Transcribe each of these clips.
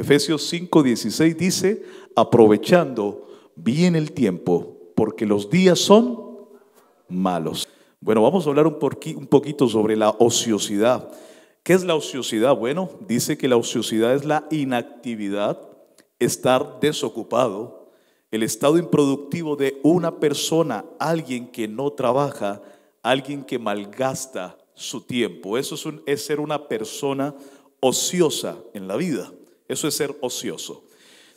Efesios 5:16 dice, aprovechando bien el tiempo, porque los días son malos. Bueno, vamos a hablar un, un poquito sobre la ociosidad. ¿Qué es la ociosidad? Bueno, dice que la ociosidad es la inactividad, estar desocupado, el estado improductivo de una persona, alguien que no trabaja, alguien que malgasta su tiempo. Eso es, es ser una persona ociosa en la vida. Eso es ser ocioso.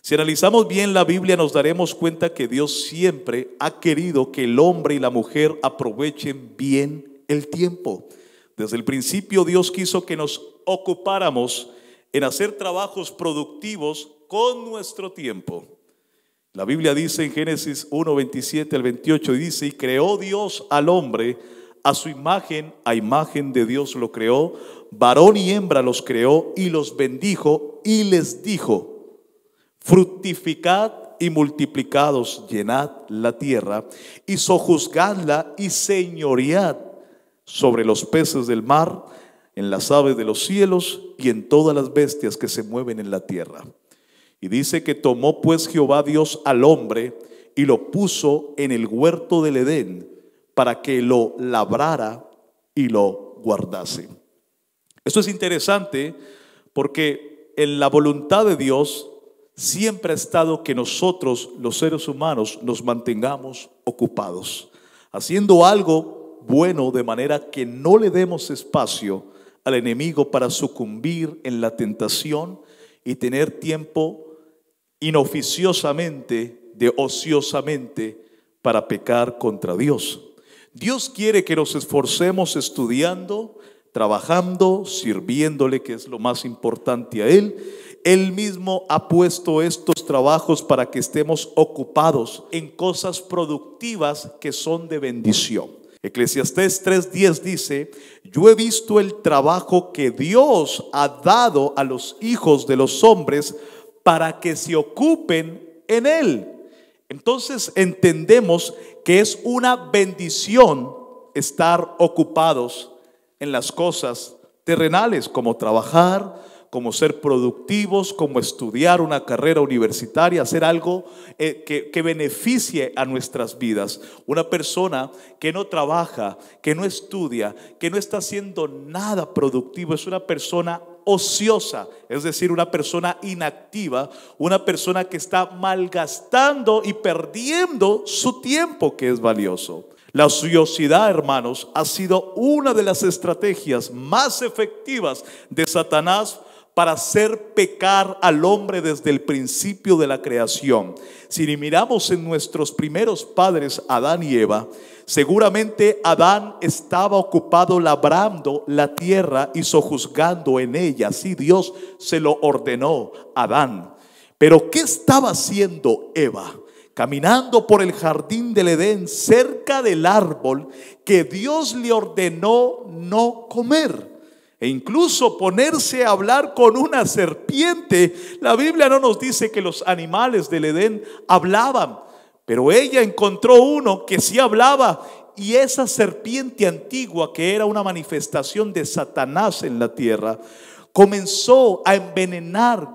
Si analizamos bien la Biblia nos daremos cuenta que Dios siempre ha querido que el hombre y la mujer aprovechen bien el tiempo. Desde el principio Dios quiso que nos ocupáramos en hacer trabajos productivos con nuestro tiempo. La Biblia dice en Génesis 1, 27 al 28, dice, y creó Dios al hombre a su imagen, a imagen de Dios lo creó, varón y hembra los creó y los bendijo y les dijo, fructificad y multiplicados, llenad la tierra y sojuzgadla y señoread sobre los peces del mar, en las aves de los cielos y en todas las bestias que se mueven en la tierra. Y dice que tomó pues Jehová Dios al hombre y lo puso en el huerto del Edén para que lo labrara y lo guardase. Eso es interesante porque en la voluntad de Dios siempre ha estado que nosotros, los seres humanos, nos mantengamos ocupados, haciendo algo bueno de manera que no le demos espacio al enemigo para sucumbir en la tentación y tener tiempo inoficiosamente, de ociosamente, para pecar contra Dios. Dios quiere que nos esforcemos estudiando, trabajando, sirviéndole, que es lo más importante a Él. Él mismo ha puesto estos trabajos para que estemos ocupados en cosas productivas que son de bendición. Eclesiastés 3:10 dice, yo he visto el trabajo que Dios ha dado a los hijos de los hombres para que se ocupen en él. Entonces entendemos que es una bendición estar ocupados en las cosas terrenales, como trabajar, como ser productivos, como estudiar una carrera universitaria, hacer algo eh, que, que beneficie a nuestras vidas. Una persona que no trabaja, que no estudia, que no está haciendo nada productivo, es una persona ociosa, es decir, una persona inactiva, una persona que está malgastando y perdiendo su tiempo que es valioso. La ociosidad, hermanos, ha sido una de las estrategias más efectivas de Satanás para hacer pecar al hombre desde el principio de la creación. Si miramos en nuestros primeros padres, Adán y Eva, seguramente Adán estaba ocupado labrando la tierra y sojuzgando en ella. Así Dios se lo ordenó a Adán. Pero ¿qué estaba haciendo Eva? caminando por el jardín del Edén cerca del árbol que Dios le ordenó no comer e incluso ponerse a hablar con una serpiente. La Biblia no nos dice que los animales del Edén hablaban, pero ella encontró uno que sí hablaba y esa serpiente antigua que era una manifestación de Satanás en la tierra comenzó a envenenar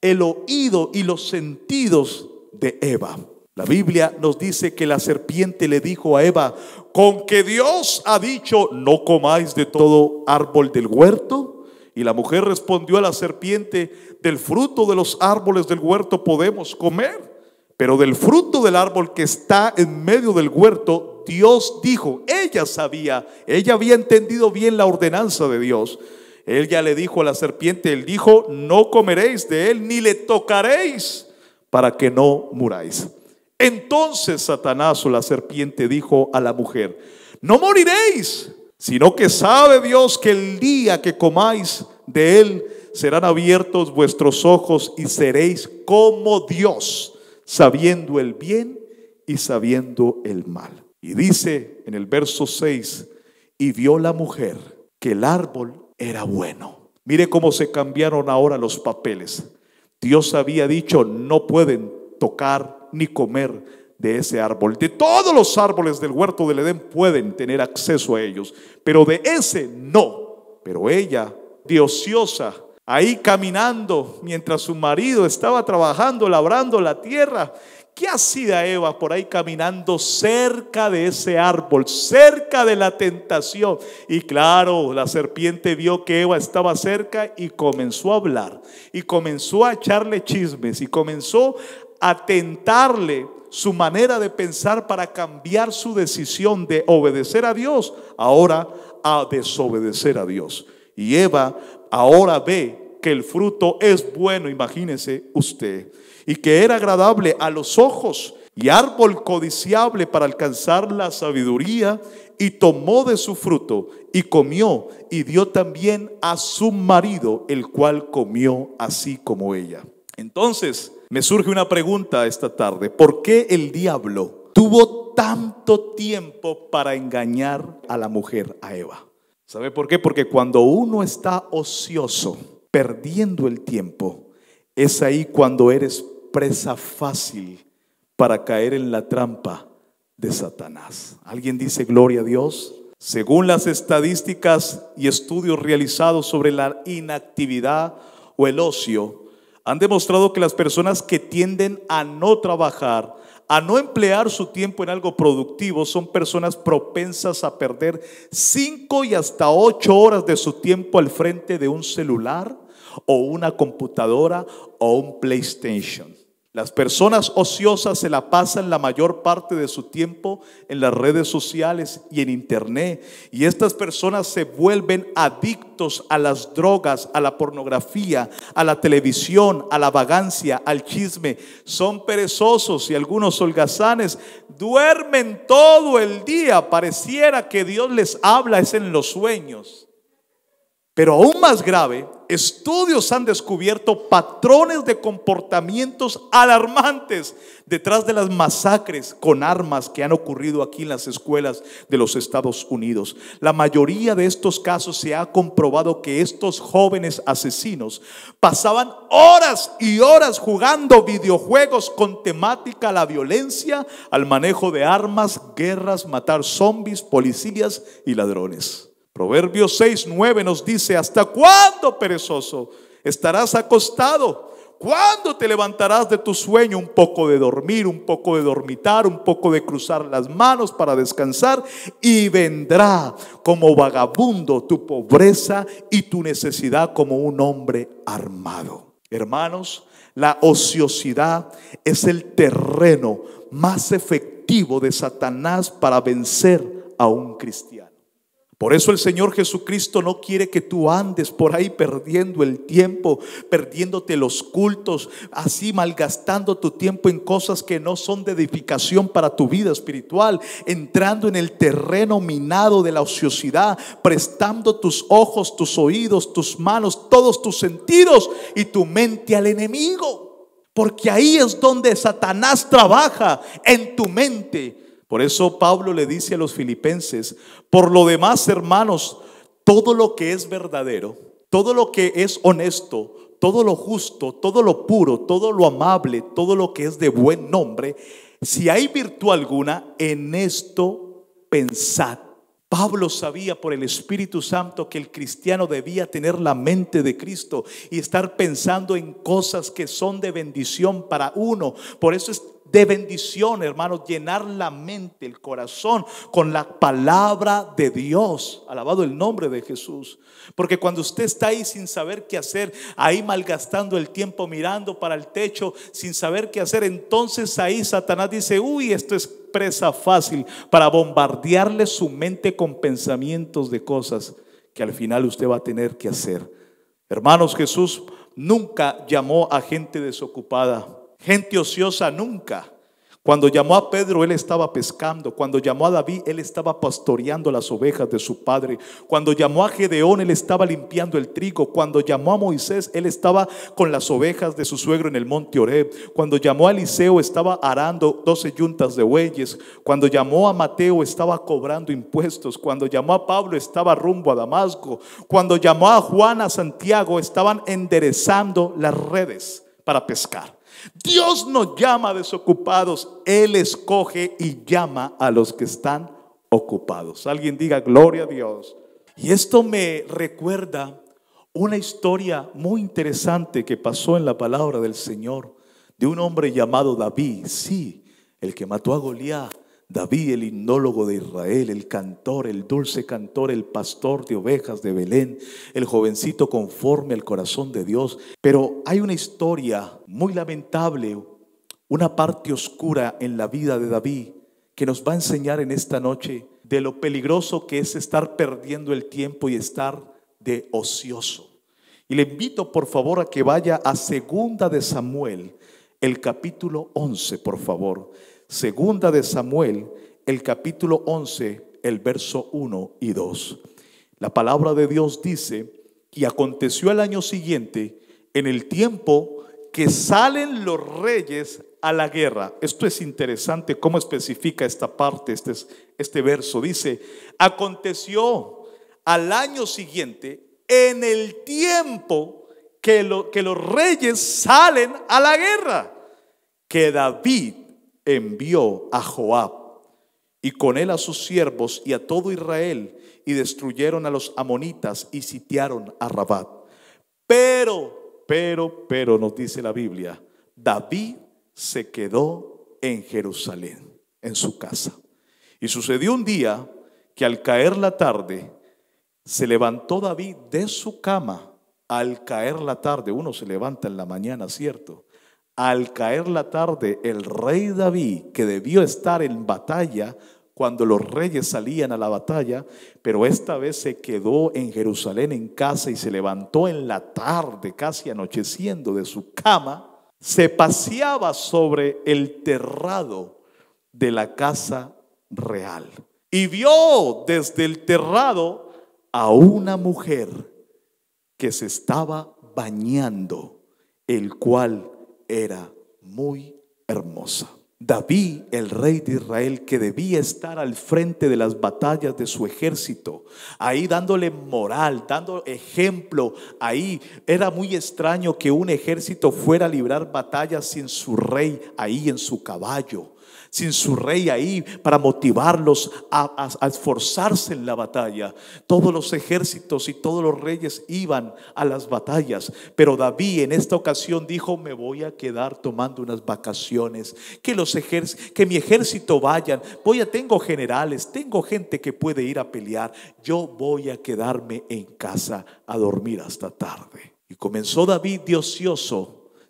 el oído y los sentidos de Eva. La Biblia nos dice que la serpiente le dijo a Eva, con que Dios ha dicho, no comáis de todo árbol del huerto. Y la mujer respondió a la serpiente, del fruto de los árboles del huerto podemos comer, pero del fruto del árbol que está en medio del huerto, Dios dijo, ella sabía, ella había entendido bien la ordenanza de Dios. Él ya le dijo a la serpiente, él dijo, no comeréis de él ni le tocaréis para que no muráis. Entonces Satanás o la serpiente dijo a la mujer, no moriréis, sino que sabe Dios que el día que comáis de él serán abiertos vuestros ojos y seréis como Dios, sabiendo el bien y sabiendo el mal. Y dice en el verso 6, y vio la mujer que el árbol era bueno. Mire cómo se cambiaron ahora los papeles. Dios había dicho, no pueden tocar ni comer de ese árbol. De todos los árboles del huerto del Edén pueden tener acceso a ellos, pero de ese no. Pero ella, de ahí caminando mientras su marido estaba trabajando, labrando la tierra, ¿Qué hacía Eva por ahí caminando cerca de ese árbol, cerca de la tentación? Y claro, la serpiente vio que Eva estaba cerca y comenzó a hablar, y comenzó a echarle chismes, y comenzó a tentarle su manera de pensar para cambiar su decisión de obedecer a Dios, ahora a desobedecer a Dios. Y Eva ahora ve que el fruto es bueno, imagínese usted y que era agradable a los ojos y árbol codiciable para alcanzar la sabiduría, y tomó de su fruto y comió y dio también a su marido, el cual comió así como ella. Entonces, me surge una pregunta esta tarde. ¿Por qué el diablo tuvo tanto tiempo para engañar a la mujer, a Eva? ¿Sabe por qué? Porque cuando uno está ocioso, perdiendo el tiempo, es ahí cuando eres fácil para caer en la trampa de Satanás. ¿Alguien dice gloria a Dios? Según las estadísticas y estudios realizados sobre la inactividad o el ocio, han demostrado que las personas que tienden a no trabajar, a no emplear su tiempo en algo productivo, son personas propensas a perder 5 y hasta 8 horas de su tiempo al frente de un celular o una computadora o un PlayStation. Las personas ociosas se la pasan la mayor parte de su tiempo en las redes sociales y en internet. Y estas personas se vuelven adictos a las drogas, a la pornografía, a la televisión, a la vagancia, al chisme. Son perezosos y algunos holgazanes duermen todo el día. Pareciera que Dios les habla es en los sueños. Pero aún más grave estudios han descubierto patrones de comportamientos alarmantes detrás de las masacres con armas que han ocurrido aquí en las escuelas de los Estados Unidos. La mayoría de estos casos se ha comprobado que estos jóvenes asesinos pasaban horas y horas jugando videojuegos con temática a la violencia, al manejo de armas, guerras, matar zombies, policías y ladrones. Proverbios 6, 9 nos dice, ¿hasta cuándo, perezoso, estarás acostado? ¿Cuándo te levantarás de tu sueño? Un poco de dormir, un poco de dormitar, un poco de cruzar las manos para descansar. Y vendrá como vagabundo tu pobreza y tu necesidad como un hombre armado. Hermanos, la ociosidad es el terreno más efectivo de Satanás para vencer a un cristiano. Por eso el Señor Jesucristo no quiere que tú andes por ahí perdiendo el tiempo, perdiéndote los cultos, así malgastando tu tiempo en cosas que no son de edificación para tu vida espiritual, entrando en el terreno minado de la ociosidad, prestando tus ojos, tus oídos, tus manos, todos tus sentidos y tu mente al enemigo. Porque ahí es donde Satanás trabaja, en tu mente por eso Pablo le dice a los filipenses, por lo demás, hermanos, todo lo que es verdadero, todo lo que es honesto, todo lo justo, todo lo puro, todo lo amable, todo lo que es de buen nombre, si hay virtud alguna, en esto pensad. Pablo sabía por el Espíritu Santo que el cristiano debía tener la mente de Cristo y estar pensando en cosas que son de bendición para uno. Por eso es de bendición, hermanos, llenar la mente, el corazón con la palabra de Dios. Alabado el nombre de Jesús. Porque cuando usted está ahí sin saber qué hacer, ahí malgastando el tiempo mirando para el techo, sin saber qué hacer, entonces ahí Satanás dice, uy, esto es presa fácil para bombardearle su mente con pensamientos de cosas que al final usted va a tener que hacer. Hermanos, Jesús nunca llamó a gente desocupada gente ociosa nunca. Cuando llamó a Pedro, él estaba pescando. Cuando llamó a David, él estaba pastoreando las ovejas de su padre. Cuando llamó a Gedeón, él estaba limpiando el trigo. Cuando llamó a Moisés, él estaba con las ovejas de su suegro en el monte Oreb. Cuando llamó a Eliseo, estaba arando doce yuntas de bueyes. Cuando llamó a Mateo, estaba cobrando impuestos. Cuando llamó a Pablo, estaba rumbo a Damasco. Cuando llamó a Juan a Santiago, estaban enderezando las redes para pescar. Dios no llama a desocupados, Él escoge y llama a los que están ocupados. Alguien diga, gloria a Dios. Y esto me recuerda una historia muy interesante que pasó en la palabra del Señor de un hombre llamado David, sí, el que mató a Goliat David, el himnólogo de Israel, el cantor, el dulce cantor, el pastor de ovejas de Belén, el jovencito conforme al corazón de Dios. Pero hay una historia muy lamentable, una parte oscura en la vida de David que nos va a enseñar en esta noche de lo peligroso que es estar perdiendo el tiempo y estar de ocioso. Y le invito por favor a que vaya a segunda de Samuel, el capítulo 11, por favor. Segunda de Samuel, el capítulo 11, el verso 1 y 2. La palabra de Dios dice, y aconteció al año siguiente, en el tiempo que salen los reyes a la guerra. Esto es interesante, cómo especifica esta parte, este, este verso. Dice, aconteció al año siguiente, en el tiempo que, lo, que los reyes salen a la guerra, que David envió a Joab y con él a sus siervos y a todo Israel y destruyeron a los amonitas y sitiaron a Rabat. Pero, pero, pero nos dice la Biblia, David se quedó en Jerusalén, en su casa. Y sucedió un día que al caer la tarde, se levantó David de su cama. Al caer la tarde, uno se levanta en la mañana, ¿cierto? Al caer la tarde, el rey David, que debió estar en batalla cuando los reyes salían a la batalla, pero esta vez se quedó en Jerusalén en casa y se levantó en la tarde, casi anocheciendo de su cama, se paseaba sobre el terrado de la casa real y vio desde el terrado a una mujer que se estaba bañando, el cual era muy hermosa. David, el rey de Israel, que debía estar al frente de las batallas de su ejército, ahí dándole moral, dando ejemplo, ahí era muy extraño que un ejército fuera a librar batallas sin su rey ahí en su caballo sin su rey ahí para motivarlos a, esforzarse en la batalla. Todos los ejércitos y todos los reyes iban a las batallas, pero David en esta ocasión dijo, me voy a quedar tomando unas vacaciones, que, los que mi ejército vayan, voy a, tengo generales, tengo gente que puede ir a pelear, yo voy a quedarme en casa a dormir hasta tarde. Y comenzó David de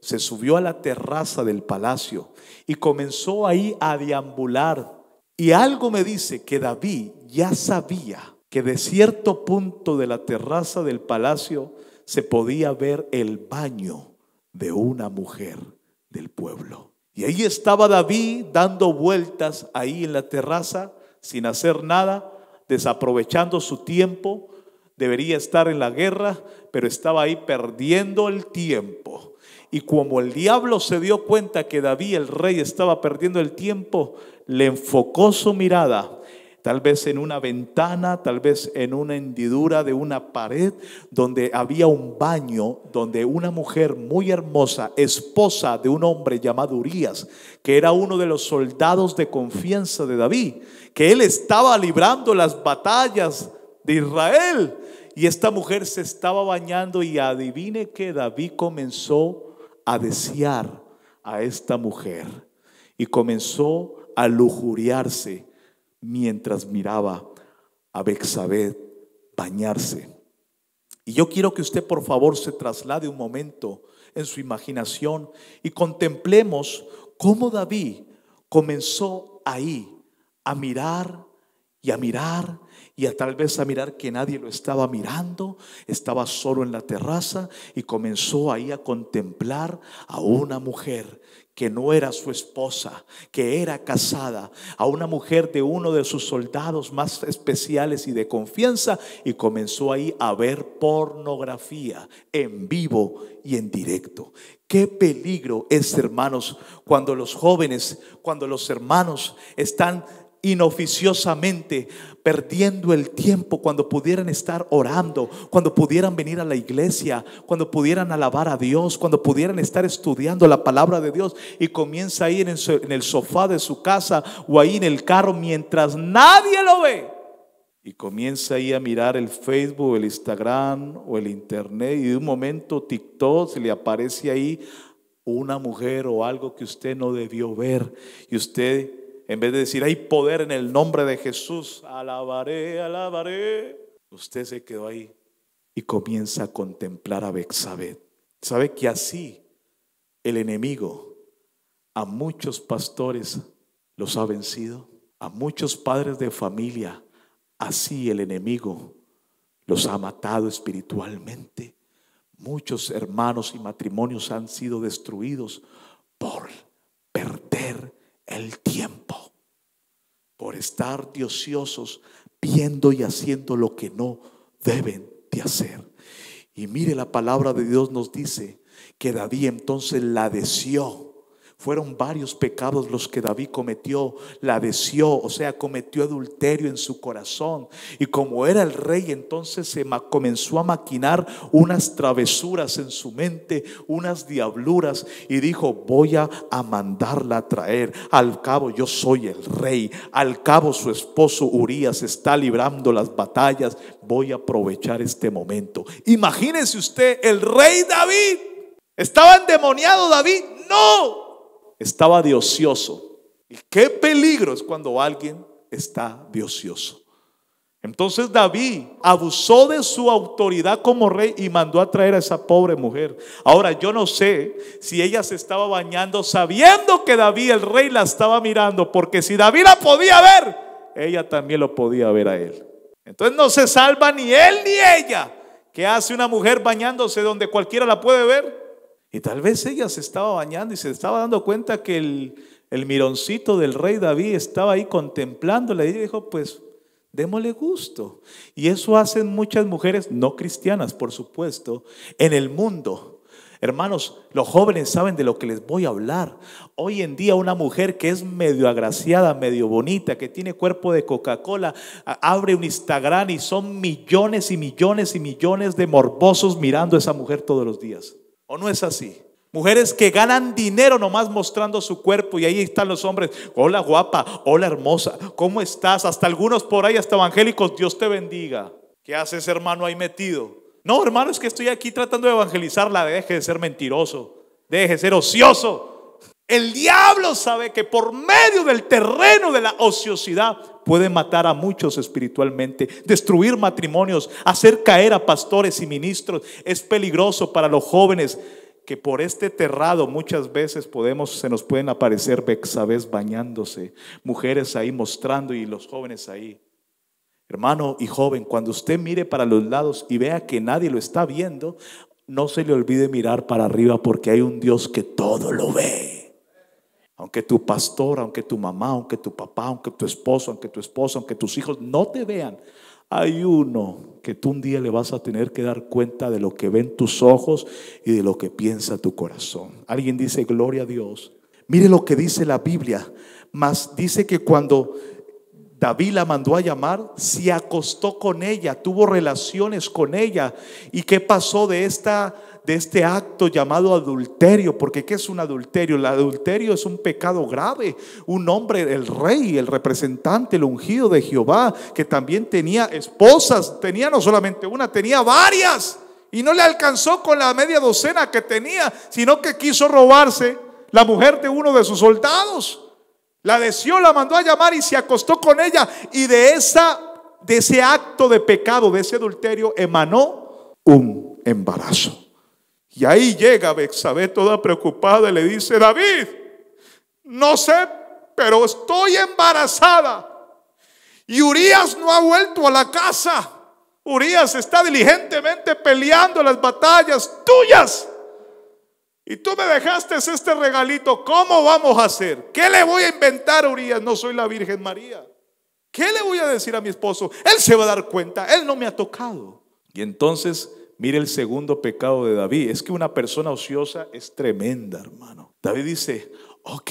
se subió a la terraza del palacio y comenzó ahí a deambular. Y algo me dice que David ya sabía que de cierto punto de la terraza del palacio se podía ver el baño de una mujer del pueblo. Y ahí estaba David dando vueltas ahí en la terraza sin hacer nada, desaprovechando su tiempo. Debería estar en la guerra, pero estaba ahí perdiendo el tiempo y como el diablo se dio cuenta que David el rey estaba perdiendo el tiempo, le enfocó su mirada, tal vez en una ventana, tal vez en una hendidura de una pared, donde había un baño, donde una mujer muy hermosa, esposa de un hombre llamado Urias, que era uno de los soldados de confianza de David, que él estaba librando las batallas de Israel. Y esta mujer se estaba bañando y adivine que David comenzó a desear a esta mujer y comenzó a lujuriarse mientras miraba a Betsabé bañarse. Y yo quiero que usted por favor se traslade un momento en su imaginación y contemplemos cómo David comenzó ahí a mirar y a mirar y a tal vez a mirar que nadie lo estaba mirando, estaba solo en la terraza y comenzó ahí a contemplar a una mujer que no era su esposa, que era casada, a una mujer de uno de sus soldados más especiales y de confianza, y comenzó ahí a ver pornografía en vivo y en directo. Qué peligro es, hermanos, cuando los jóvenes, cuando los hermanos están inoficiosamente, perdiendo el tiempo cuando pudieran estar orando, cuando pudieran venir a la iglesia, cuando pudieran alabar a Dios, cuando pudieran estar estudiando la palabra de Dios y comienza a ir en el sofá de su casa o ahí en el carro mientras nadie lo ve. Y comienza ahí a mirar el Facebook, el Instagram o el Internet y de un momento TikTok se le aparece ahí una mujer o algo que usted no debió ver y usted en vez de decir, hay poder en el nombre de Jesús, alabaré, alabaré. Usted se quedó ahí y comienza a contemplar a Bexabed. ¿Sabe que así el enemigo a muchos pastores los ha vencido? A muchos padres de familia, así el enemigo los ha matado espiritualmente. Muchos hermanos y matrimonios han sido destruidos por perder el tiempo por estar de viendo y haciendo lo que no deben de hacer. Y mire, la palabra de Dios nos dice que David entonces la deseó fueron varios pecados los que David cometió, la deseó, o sea, cometió adulterio en su corazón. Y como era el rey, entonces se comenzó a maquinar unas travesuras en su mente, unas diabluras, y dijo, voy a, mandarla a traer. Al cabo, yo soy el rey. Al cabo, su esposo Urias está librando las batallas. Voy a aprovechar este momento. Imagínense usted, el rey David. ¿Estaba endemoniado David? No estaba de ocioso. ¿Y qué peligro es cuando alguien está de ocioso? Entonces David abusó de su autoridad como rey y mandó a traer a esa pobre mujer. Ahora yo no sé si ella se estaba bañando sabiendo que David el rey la estaba mirando, porque si David la podía ver, ella también lo podía ver a él. Entonces no se salva ni él ni ella. ¿Qué hace una mujer bañándose donde cualquiera la puede ver? Y tal vez ella se estaba bañando y se estaba dando cuenta que el, mironcito del rey David estaba ahí contemplándola y ella dijo, pues démosle gusto. Y eso hacen muchas mujeres, no cristianas por supuesto, en el mundo. Hermanos, los jóvenes saben de lo que les voy a hablar. Hoy en día una mujer que es medio agraciada, medio bonita, que tiene cuerpo de Coca-Cola, abre un Instagram y son millones y millones y millones de morbosos mirando a esa mujer todos los días. ¿O no es así? Mujeres que ganan dinero nomás mostrando su cuerpo y ahí están los hombres. Hola guapa, hola hermosa, ¿cómo estás? Hasta algunos por ahí, hasta evangélicos, Dios te bendiga. ¿Qué haces hermano ahí metido? No, hermano, es que estoy aquí tratando de evangelizarla. Deje de ser mentiroso, deje de ser ocioso. El diablo sabe que por medio del terreno de la ociosidad puede matar a muchos espiritualmente, destruir matrimonios, hacer caer a pastores y ministros. Es peligroso para los jóvenes que por este terrado muchas veces podemos se nos pueden aparecer vez bañándose, mujeres ahí mostrando y los jóvenes ahí. Hermano y joven, cuando usted mire para los lados y vea que nadie lo está viendo, no se le olvide mirar para arriba porque hay un Dios que todo lo ve. Aunque tu pastor, aunque tu mamá, aunque tu papá, aunque tu esposo, aunque tu esposa, aunque tus hijos no te vean, hay uno que tú un día le vas a tener que dar cuenta de lo que ven tus ojos y de lo que piensa tu corazón. Alguien dice, gloria a Dios. Mire lo que dice la Biblia. Mas dice que cuando David la mandó a llamar, se acostó con ella, tuvo relaciones con ella. ¿Y qué pasó de esta de este acto llamado adulterio, porque ¿qué es un adulterio? El adulterio es un pecado grave. Un hombre, el rey, el representante, el ungido de Jehová, que también tenía esposas, tenía no solamente una, tenía varias, y no le alcanzó con la media docena que tenía, sino que quiso robarse la mujer de uno de sus soldados. La deseó, la mandó a llamar y se acostó con ella. Y de, esa, de ese acto de pecado, de ese adulterio, emanó un embarazo. Y ahí llega Bexabé toda preocupada y le dice, David, no sé, pero estoy embarazada. Y Urias no ha vuelto a la casa. Urias está diligentemente peleando las batallas tuyas. Y tú me dejaste este regalito. ¿Cómo vamos a hacer? ¿Qué le voy a inventar a Urias? No soy la Virgen María. ¿Qué le voy a decir a mi esposo? Él se va a dar cuenta. Él no me ha tocado. Y entonces Mire el segundo pecado de David. Es que una persona ociosa es tremenda, hermano. David dice, ok,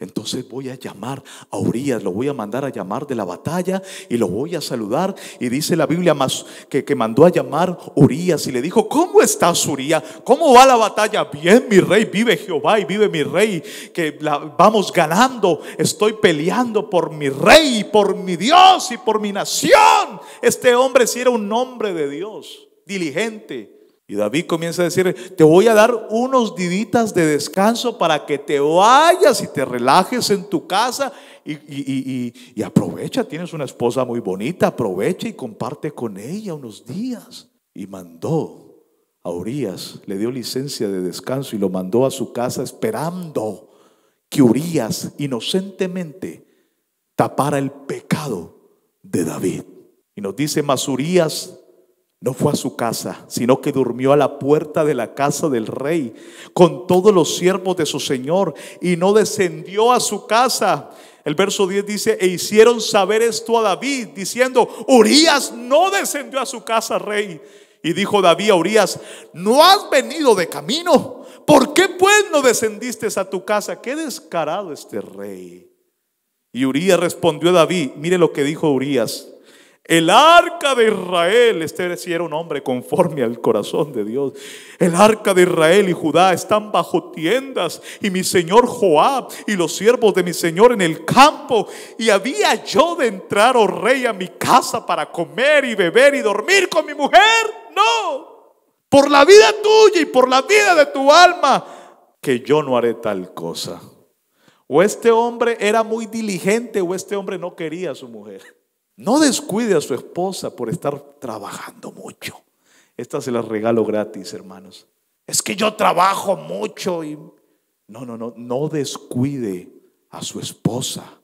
entonces voy a llamar a Urias, lo voy a mandar a llamar de la batalla y lo voy a saludar. Y dice la Biblia más que, que mandó a llamar Urias y le dijo, ¿cómo estás Urias? ¿Cómo va la batalla? Bien, mi rey, vive Jehová y vive mi rey, que vamos ganando, estoy peleando por mi rey, por mi Dios y por mi nación. Este hombre si era un hombre de Dios diligente. Y David comienza a decir, te voy a dar unos días de descanso para que te vayas y te relajes en tu casa y, y, aprovecha, tienes una esposa muy bonita, aprovecha y comparte con ella unos días. Y mandó a Urias, le dio licencia de descanso y lo mandó a su casa esperando que Urias inocentemente tapara el pecado de David. Y nos dice, mas Urias no fue a su casa, sino que durmió a la puerta de la casa del rey con todos los siervos de su señor y no descendió a su casa. El verso 10 dice, e hicieron saber esto a David, diciendo, urías no descendió a su casa, rey. Y dijo David a Urias, no has venido de camino. ¿Por qué pues no descendiste a tu casa? Qué descarado este rey. Y Urias respondió a David, mire lo que dijo Urias. El arca de Israel, este era un hombre conforme al corazón de Dios. El arca de Israel y Judá están bajo tiendas y mi señor Joab y los siervos de mi señor en el campo. Y había yo de entrar, oh rey, a mi casa para comer y beber y dormir con mi mujer. No, por la vida tuya y por la vida de tu alma, que yo no haré tal cosa. O este hombre era muy diligente o este hombre no quería a su mujer. No descuide a su esposa por estar trabajando mucho. Esta se la regalo gratis, hermanos. Es que yo trabajo mucho y... No, no, no, no descuide a su esposa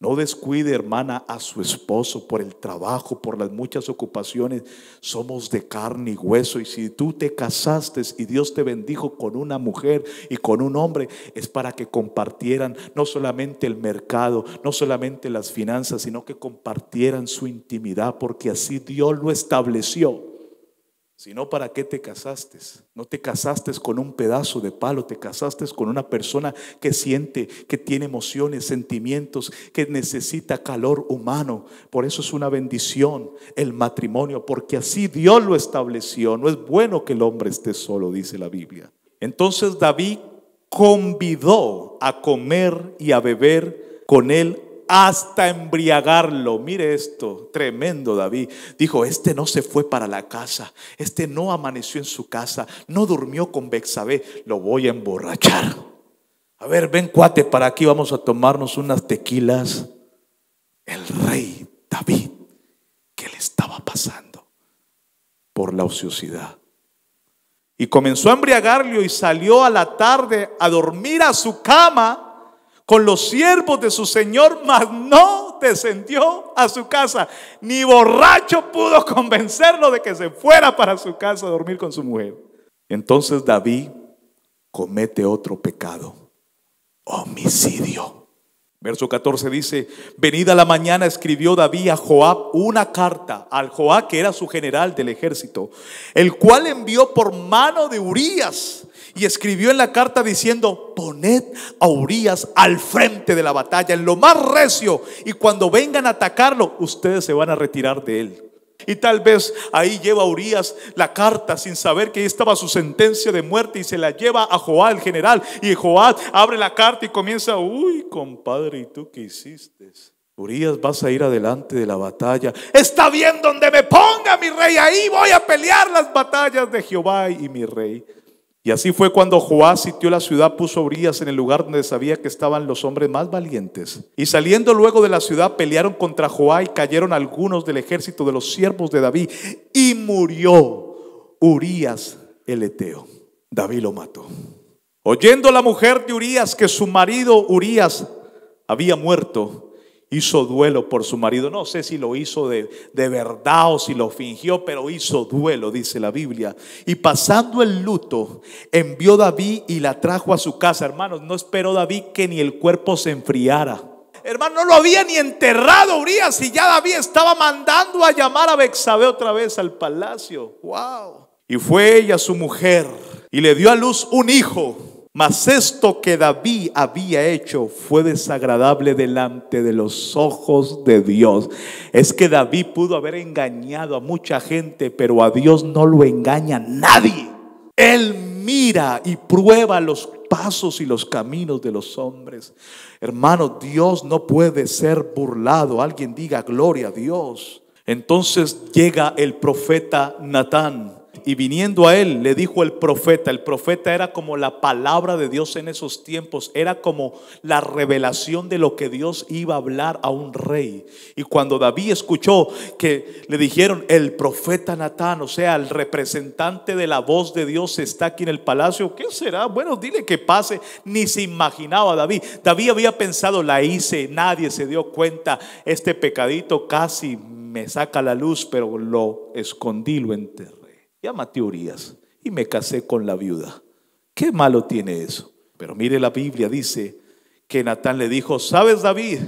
no descuide, hermana, a su esposo por el trabajo, por las muchas ocupaciones. Somos de carne y hueso. Y si tú te casaste y Dios te bendijo con una mujer y con un hombre, es para que compartieran no solamente el mercado, no solamente las finanzas, sino que compartieran su intimidad, porque así Dios lo estableció sino para qué te casaste. No te casaste con un pedazo de palo, te casaste con una persona que siente, que tiene emociones, sentimientos, que necesita calor humano. Por eso es una bendición el matrimonio, porque así Dios lo estableció. No es bueno que el hombre esté solo, dice la Biblia. Entonces David convidó a comer y a beber con él hasta embriagarlo. Mire esto, tremendo David. Dijo, este no se fue para la casa, este no amaneció en su casa, no durmió con Bexabé, lo voy a emborrachar. A ver, ven cuate, para aquí vamos a tomarnos unas tequilas. El rey David, que le estaba pasando por la ociosidad. Y comenzó a embriagarlo y salió a la tarde a dormir a su cama con los siervos de su señor, mas no descendió a su casa. Ni borracho pudo convencerlo de que se fuera para su casa a dormir con su mujer. Entonces David comete otro pecado, homicidio. Verso 14 dice, venida la mañana escribió David a Joab una carta, al Joab que era su general del ejército, el cual envió por mano de Urías y escribió en la carta diciendo, poned a Urias al frente de la batalla, en lo más recio, y cuando vengan a atacarlo, ustedes se van a retirar de él. Y tal vez ahí lleva a Urias la carta sin saber que ahí estaba su sentencia de muerte y se la lleva a Joab, el general. Y Joab abre la carta y comienza, uy, compadre, ¿y tú qué hiciste? Urias, vas a ir adelante de la batalla. Está bien donde me ponga mi rey, ahí voy a pelear las batallas de Jehová y mi rey. Y así fue cuando Joás sitió la ciudad, puso Urias en el lugar donde sabía que estaban los hombres más valientes. Y saliendo luego de la ciudad, pelearon contra Joás y cayeron algunos del ejército de los siervos de David. Y murió Urías el Eteo. David lo mató. Oyendo la mujer de Urías que su marido Urías había muerto, hizo duelo por su marido. No sé si lo hizo de, verdad o si lo fingió, pero hizo duelo, dice la Biblia. Y pasando el luto, envió David y la trajo a su casa. Hermanos, no esperó David que ni el cuerpo se enfriara. Hermano, no lo había ni enterrado Urias y ya David estaba mandando a llamar a Bexabe otra vez al palacio. ¡Wow! Y fue ella su mujer y le dio a luz un hijo mas esto que David había hecho fue desagradable delante de los ojos de Dios. Es que David pudo haber engañado a mucha gente, pero a Dios no lo engaña nadie. Él mira y prueba los pasos y los caminos de los hombres. Hermano, Dios no puede ser burlado. Alguien diga gloria a Dios. Entonces llega el profeta Natán y viniendo a él, le dijo el profeta, el profeta era como la palabra de Dios en esos tiempos, era como la revelación de lo que Dios iba a hablar a un rey. Y cuando David escuchó que le dijeron, el profeta Natán, o sea, el representante de la voz de Dios está aquí en el palacio, ¿qué será? Bueno, dile que pase, ni se imaginaba David. David había pensado, la hice, nadie se dio cuenta, este pecadito casi me saca la luz, pero lo escondí, lo enterré mate Urias, y me casé con la viuda. ¿Qué malo tiene eso? Pero mire la Biblia, dice que Natán le dijo, ¿sabes David?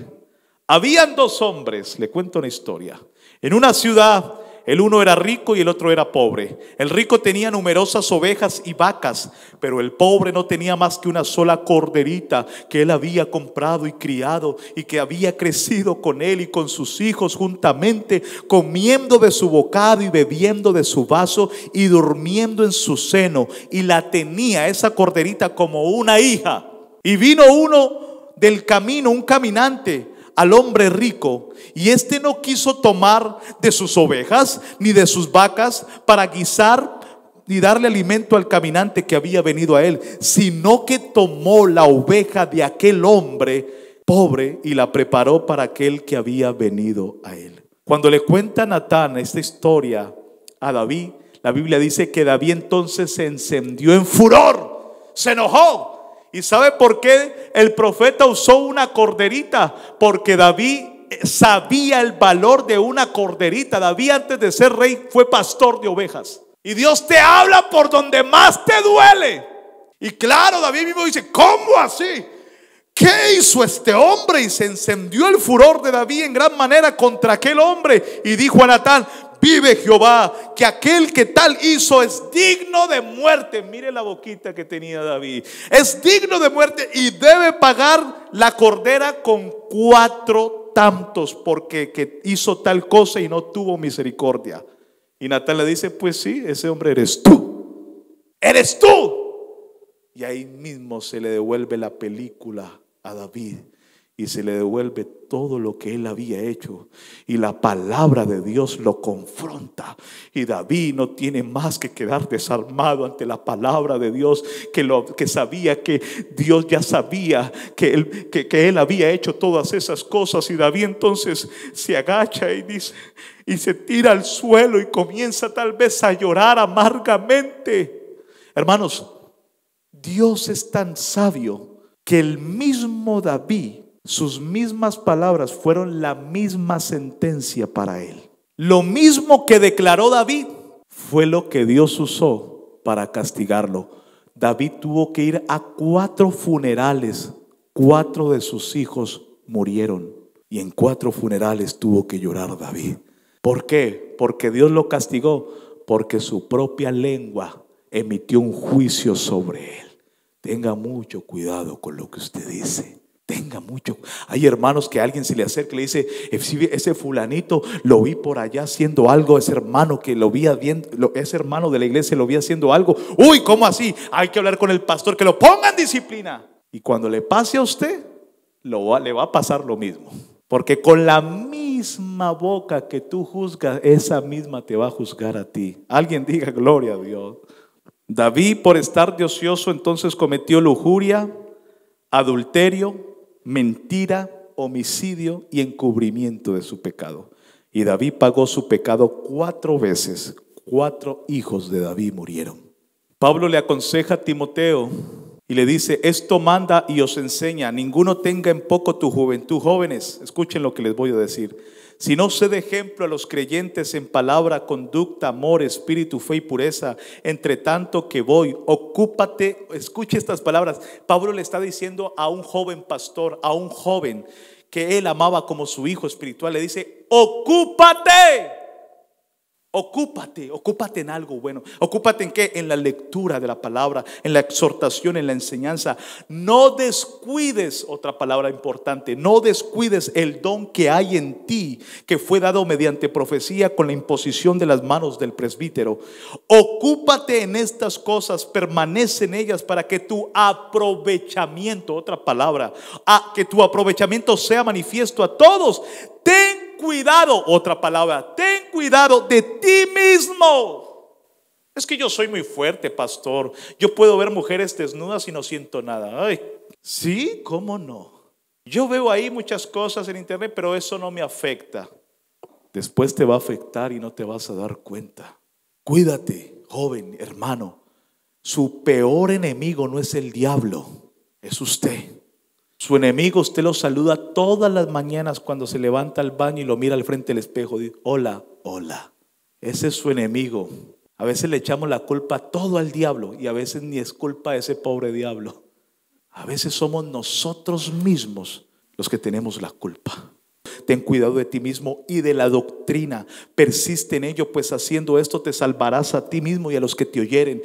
Habían dos hombres, le cuento una historia, en una ciudad el uno era rico y el otro era pobre. El rico tenía numerosas ovejas y vacas, pero el pobre no tenía más que una sola corderita que él había comprado y criado y que había crecido con él y con sus hijos juntamente, comiendo de su bocado y bebiendo de su vaso y durmiendo en su seno. Y la tenía esa corderita como una hija. Y vino uno del camino, un caminante al hombre rico, y éste no quiso tomar de sus ovejas ni de sus vacas para guisar ni darle alimento al caminante que había venido a él, sino que tomó la oveja de aquel hombre pobre y la preparó para aquel que había venido a él. Cuando le cuenta Natán esta historia a David, la Biblia dice que David entonces se encendió en furor, se enojó, ¿Y sabe por qué el profeta usó una corderita? Porque David eh, sabía el valor de una corderita. David antes de ser rey fue pastor de ovejas. Y Dios te habla por donde más te duele. Y claro, David mismo dice, ¿cómo así? ¿Qué hizo este hombre? Y se encendió el furor de David en gran manera contra aquel hombre. Y dijo a Natán, vive Jehová, que aquel que tal hizo es digno de muerte. Mire la boquita que tenía David. Es digno de muerte y debe pagar la cordera con cuatro tantos, porque que hizo tal cosa y no tuvo misericordia. Y Natán le dice, pues sí, ese hombre eres tú. Eres tú. Y ahí mismo se le devuelve la película a David y se le devuelve todo lo que él había hecho. Y la palabra de Dios lo confronta. Y David no tiene más que quedar desarmado ante la palabra de Dios, que, lo, que sabía que Dios ya sabía que él, él había hecho todas esas cosas. Y David entonces se agacha y dice, y se tira al suelo y comienza tal vez a llorar amargamente. Hermanos, Dios es tan sabio que el mismo David sus mismas palabras fueron la misma sentencia para él. Lo mismo que declaró David fue lo que Dios usó para castigarlo. David tuvo que ir a cuatro funerales. Cuatro de sus hijos murieron. Y en cuatro funerales tuvo que llorar David. ¿Por qué? Porque Dios lo castigó. Porque su propia lengua emitió un juicio sobre él. Tenga mucho cuidado con lo que usted dice. Tenga mucho. Hay hermanos que alguien se le acerca y le dice, eh, ese fulanito lo vi por allá haciendo algo, ese hermano que lo vi haciendo, ese hermano de la iglesia lo vi haciendo algo. Uy, ¿cómo así? Hay que hablar con el pastor, que lo ponga en disciplina. Y cuando le pase a usted, le va a pasar lo mismo. Porque con la misma boca que tú juzgas, esa misma te va a juzgar a ti. Alguien diga gloria a Dios. David por estar de ocioso entonces cometió lujuria, adulterio, mentira, homicidio y encubrimiento de su pecado. Y David pagó su pecado cuatro veces. Cuatro hijos de David murieron. Pablo le aconseja a Timoteo y le dice, esto manda y os enseña, ninguno tenga en poco tu juventud. Jóvenes, escuchen lo que les voy a decir. Si no sé de ejemplo a los creyentes en palabra, conducta, amor, espíritu, fe y pureza, entre tanto que voy, ocúpate, escuche estas palabras. Pablo le está diciendo a un joven pastor, a un joven que él amaba como su hijo espiritual, le dice, ocúpate Ocúpate, ocúpate en algo bueno. Ocúpate en qué? En la lectura de la palabra, en la exhortación, en la enseñanza. No descuides, otra palabra importante, no descuides el don que hay en ti, que fue dado mediante profecía con la imposición de las manos del presbítero. Ocúpate en estas cosas, permanece en ellas para que tu aprovechamiento, otra palabra, a, que tu aprovechamiento sea manifiesto a todos. Ten cuidado, otra palabra, ten cuidado de ti mismo. Es que yo soy muy fuerte, pastor. Yo puedo ver mujeres desnudas y no siento nada. Ay, sí, ¿cómo no? Yo veo ahí muchas cosas en internet, pero eso no me afecta. Después te va a afectar y no te vas a dar cuenta. Cuídate, joven, hermano. Su peor enemigo no es el diablo, es usted. Su enemigo usted lo saluda todas las mañanas cuando se levanta al baño y lo mira al frente del espejo. Dice, hola, hola. Ese es su enemigo. A veces le echamos la culpa todo al diablo y a veces ni es culpa a ese pobre diablo. A veces somos nosotros mismos los que tenemos la culpa. Ten cuidado de ti mismo y de la doctrina. Persiste en ello, pues haciendo esto te salvarás a ti mismo y a los que te oyeren.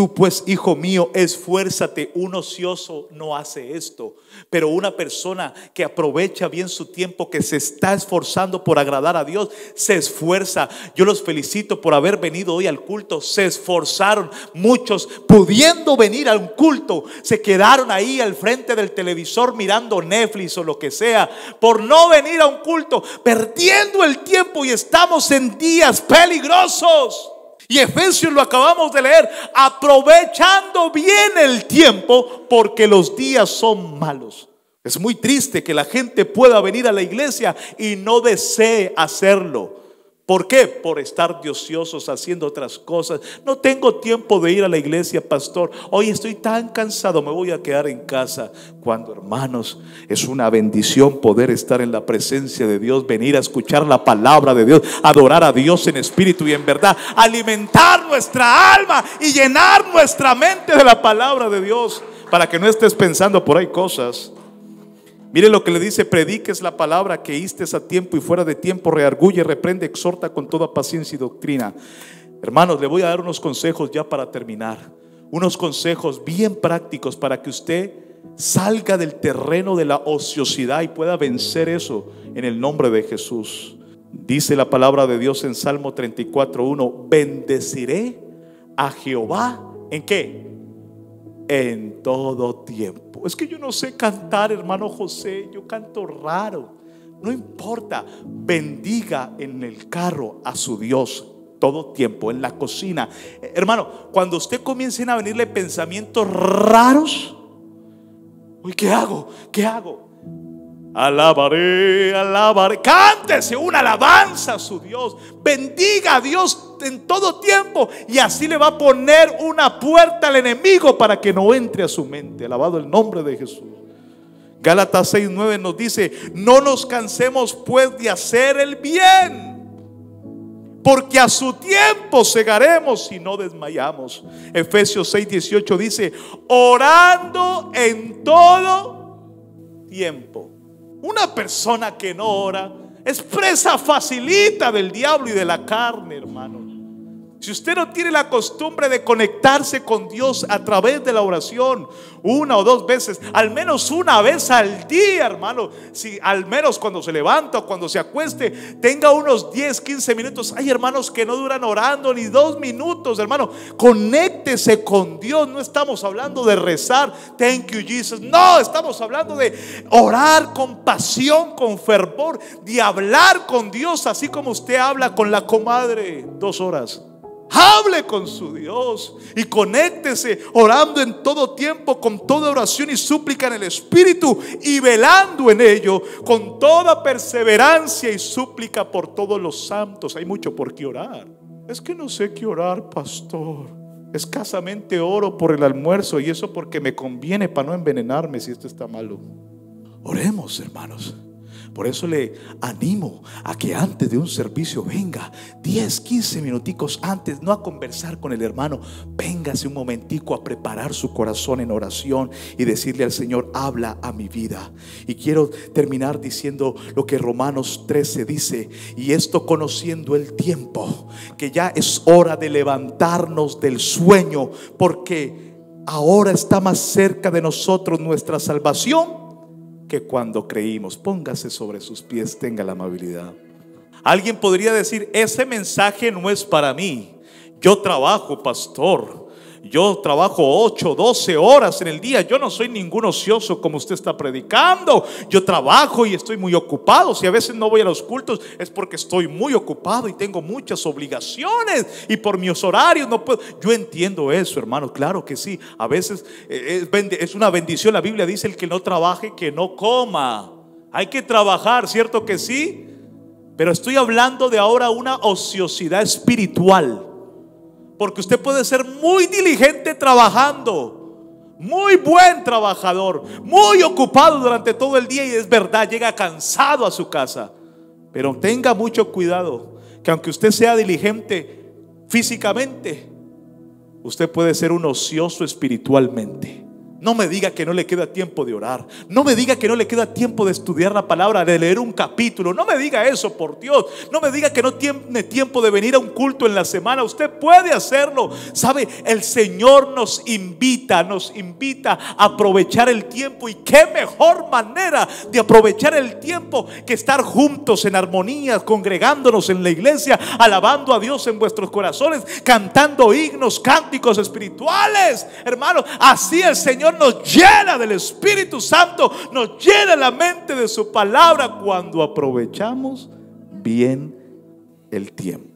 Tú pues, hijo mío, esfuérzate. Un ocioso no hace esto, pero una persona que aprovecha bien su tiempo, que se está esforzando por agradar a Dios, se esfuerza. Yo los felicito por haber venido hoy al culto. Se esforzaron muchos pudiendo venir a un culto. Se quedaron ahí al frente del televisor mirando Netflix o lo que sea por no venir a un culto, perdiendo el tiempo y estamos en días peligrosos. Y Efesios lo acabamos de leer, aprovechando bien el tiempo porque los días son malos. Es muy triste que la gente pueda venir a la iglesia y no desee hacerlo. ¿Por qué? Por estar de ociosos haciendo otras cosas. No tengo tiempo de ir a la iglesia, pastor. Hoy estoy tan cansado, me voy a quedar en casa. Cuando, hermanos, es una bendición poder estar en la presencia de Dios, venir a escuchar la palabra de Dios, adorar a Dios en espíritu y en verdad, alimentar nuestra alma y llenar nuestra mente de la palabra de Dios para que no estés pensando por ahí cosas Mire lo que le dice, prediques la palabra que histes a tiempo y fuera de tiempo, rearguye, reprende, exhorta con toda paciencia y doctrina. Hermanos, le voy a dar unos consejos ya para terminar, unos consejos bien prácticos para que usted salga del terreno de la ociosidad y pueda vencer eso en el nombre de Jesús. Dice la palabra de Dios en Salmo 34.1, bendeciré a Jehová en qué? en todo tiempo. Es que yo no sé cantar, hermano José, yo canto raro. No importa, bendiga en el carro a su Dios todo tiempo, en la cocina. Eh, hermano, cuando usted comiencen a venirle pensamientos raros, uy, ¿qué hago? ¿Qué hago? Alabaré, alabaré. Cántese una alabanza a su Dios. Bendiga a Dios en todo tiempo. Y así le va a poner una puerta al enemigo para que no entre a su mente. Alabado el nombre de Jesús. Gálatas 6:9 nos dice, no nos cansemos pues de hacer el bien. Porque a su tiempo cegaremos si no desmayamos. Efesios 6:18 dice, orando en todo tiempo una persona que no ora es presa facilita del diablo y de la carne, hermanos. Si usted no tiene la costumbre de conectarse con Dios a través de la oración, una o dos veces, al menos una vez al día, hermano, si al menos cuando se levanta o cuando se acueste, tenga unos 10, 15 minutos. Hay hermanos que no duran orando ni dos minutos, hermano. Conéctese con Dios. No estamos hablando de rezar, thank you Jesus. No, estamos hablando de orar con pasión, con fervor, de hablar con Dios, así como usted habla con la comadre. Dos horas. Hable con su Dios y conéctese orando en todo tiempo con toda oración y súplica en el Espíritu y velando en ello con toda perseverancia y súplica por todos los santos. Hay mucho por qué orar. Es que no sé qué orar, pastor. Escasamente oro por el almuerzo y eso porque me conviene para no envenenarme si esto está malo. Oremos, hermanos. Por eso le animo a que antes de un servicio venga 10, 15 minuticos antes, no a conversar con el hermano, véngase un momentico a preparar su corazón en oración y decirle al Señor, habla a mi vida. Y quiero terminar diciendo lo que Romanos 13 dice, y esto conociendo el tiempo, que ya es hora de levantarnos del sueño, porque ahora está más cerca de nosotros nuestra salvación que cuando creímos. Póngase sobre sus pies, tenga la amabilidad. Alguien podría decir, ese mensaje no es para mí. Yo trabajo, pastor. Yo trabajo 8, 12 horas en el día. Yo no soy ningún ocioso como usted está predicando. Yo trabajo y estoy muy ocupado. Si a veces no voy a los cultos es porque estoy muy ocupado y tengo muchas obligaciones y por mis horarios no puedo. Yo entiendo eso, hermano. Claro que sí. A veces eh, es una bendición. La Biblia dice el que no trabaje, que no coma. Hay que trabajar, ¿cierto que sí? Pero estoy hablando de ahora una ociosidad espiritual. Porque usted puede ser muy diligente trabajando, muy buen trabajador, muy ocupado durante todo el día y es verdad, llega cansado a su casa. Pero tenga mucho cuidado, que aunque usted sea diligente físicamente, usted puede ser un ocioso espiritualmente. No me diga que no le queda tiempo de orar. No me diga que no le queda tiempo de estudiar la palabra, de leer un capítulo. No me diga eso, por Dios. No me diga que no tiene tiempo de venir a un culto en la semana. Usted puede hacerlo. Sabe, el Señor nos invita, nos invita a aprovechar el tiempo. Y qué mejor manera de aprovechar el tiempo que estar juntos en armonía, congregándonos en la iglesia, alabando a Dios en vuestros corazones, cantando himnos, cánticos espirituales. Hermano, así el Señor nos llena del Espíritu Santo, nos llena la mente de su palabra cuando aprovechamos bien el tiempo.